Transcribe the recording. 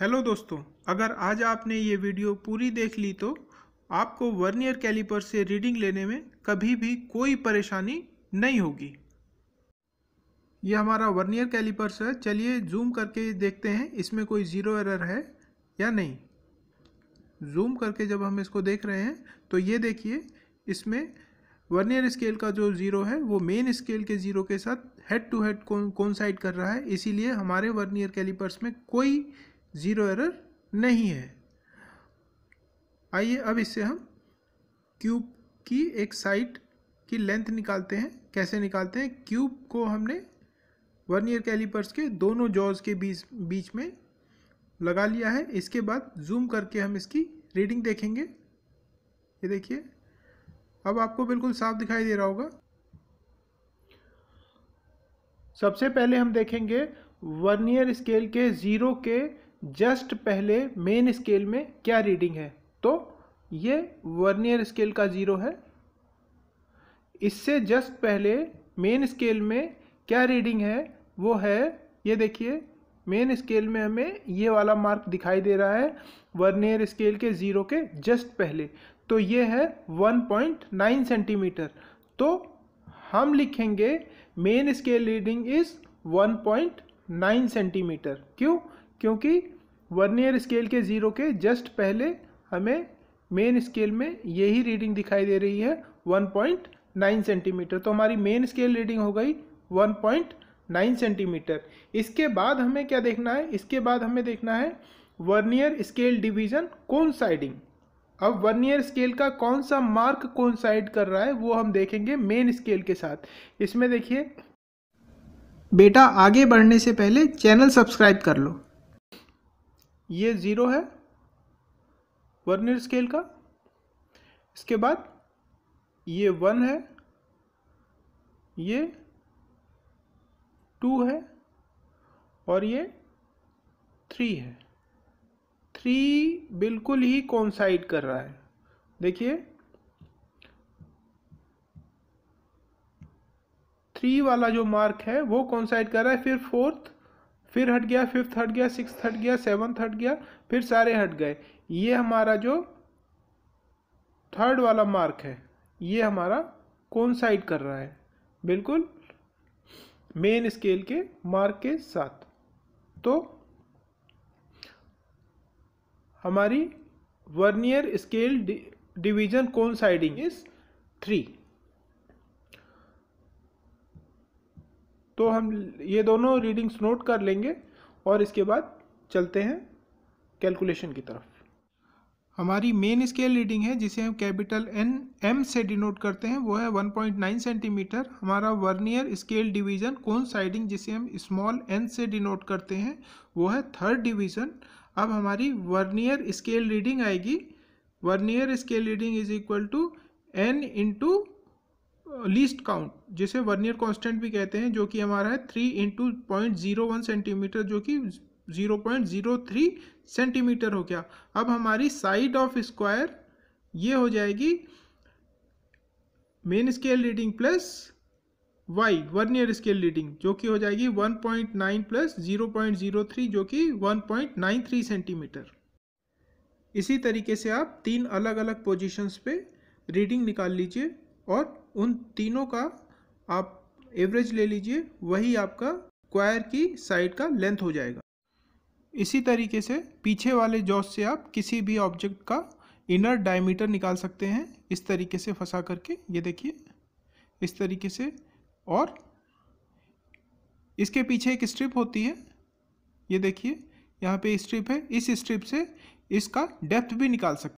hello दोस्तों अगर आज आपने ये वीडियो पूरी देख ली तो आपको वर्नियर कैलिपर से रीडिंग लेने में कभी भी कोई परेशानी नहीं होगी ये हमारा वर्नियर कैलिपर्स है चलिए जूम करके देखते हैं इसमें कोई ज़ीरो एरर है या नहीं जूम करके जब हम इसको देख रहे हैं तो ये देखिए इसमें वर्नियर स्केल का जो ज़ीरो है वो मेन स्केल के ज़ीरो के साथ हेड टू हेड कौन कौन साइड कर रहा है इसीलिए हमारे वर्नियर कैलिपर्स में कोई ज़ीरो एरर नहीं है आइए अब इससे हम क्यूब की एक साइड की लेंथ निकालते हैं कैसे निकालते हैं क्यूब को हमने वन ईयर कैलिपर्स के दोनों जॉज के बीच बीच में लगा लिया है इसके बाद जूम करके हम इसकी रीडिंग देखेंगे ये देखिए अब आपको बिल्कुल साफ दिखाई दे रहा होगा सबसे पहले हम देखेंगे वन ईयर स्केल के ज़ीरो के जस्ट पहले मेन स्केल में क्या रीडिंग है तो ये वर्नियर स्केल का ज़ीरो है इससे जस्ट पहले मेन स्केल में क्या रीडिंग है वो है ये देखिए मेन स्केल में हमें ये वाला मार्क दिखाई दे रहा है वर्नियर स्केल के ज़ीरो के जस्ट पहले तो ये है 1.9 सेंटीमीटर तो हम लिखेंगे main scale reading is 1.9 centimetre क्यों क्योंकि वर्नियर स्केल के ज़ीरो के जस्ट पहले हमें मेन स्केल में यही रीडिंग दिखाई दे रही है 1.9 सेंटीमीटर तो हमारी मेन स्केल रीडिंग हो गई 1.9 सेंटीमीटर इसके बाद हमें क्या देखना है इसके बाद हमें देखना है vernier scale division coinciding अब वर्नियर स्केल का कौन सा मार्क कौन साइड कर रहा है वो हम देखेंगे मेन स्केल के साथ इसमें देखिए बेटा आगे बढ़ने से पहले चैनल सब्सक्राइब कर लो ये ज़ीरो है वर्नियर स्केल का इसके बाद ये वन है ये टू है और ये थ्री है थ्री बिल्कुल ही कॉन्साइड कर रहा है देखिए थ्री वाला जो मार्क है वो कॉन्साइड कर रहा है फिर फोर्थ फिर हट गया फिफ्थ हट गया सिक्स हट गया सेवन्थ हट गया फिर सारे हट गए ये हमारा जो थर्ड वाला मार्क है ये हमारा कौन साइड कर रहा है बिल्कुल मेन स्केल के मार्क के साथ तो हमारी vernier scale division coinciding is three तो हम ये दोनों रीडिंग्स नोट कर लेंगे और इसके बाद चलते हैं कैलकुलेशन की तरफ हमारी मेन स्केल रीडिंग है जिसे हम कैपिटल एन एम से डिनोट करते हैं वो है 1.9 सेंटीमीटर हमारा vernier scale division coinciding जिसे हम स्मॉल एन से डिनोट करते हैं वो है थर्ड डिवीजन अब हमारी वर्नियर स्केल रीडिंग आएगी vernier scale reading is equal to N into least count जिसे वर्नियर कांस्टेंट भी कहते हैं जो कि हमारा है three into point zero one centimetre जो कि zero point zero three centimetre हो गया अब हमारी साइड ऑफ स्क्वायर ये हो जाएगी main scale reading plus Y vernier scale reading जो कि हो जाएगी one point nine plus zero zero point three जो कि one point nine three centimetre इसी तरीके से आप तीन अलग अलग पोजिशंस पे रीडिंग निकाल लीजिए और उन तीनों का आप एवरेज ले लीजिए वही आपका क्वायर की साइड का लेंथ हो जाएगा इसी तरीके से पीछे वाले जॉस से आप किसी भी ऑब्जेक्ट का इनर डायमीटर निकाल सकते हैं इस तरीके से फंसा करके ये देखिए इस तरीके से और इसके पीछे एक स्ट्रिप होती है ये देखिए यहाँ पे स्ट्रिप है इस स्ट्रिप से इसका डेप्थ भी निकाल सकते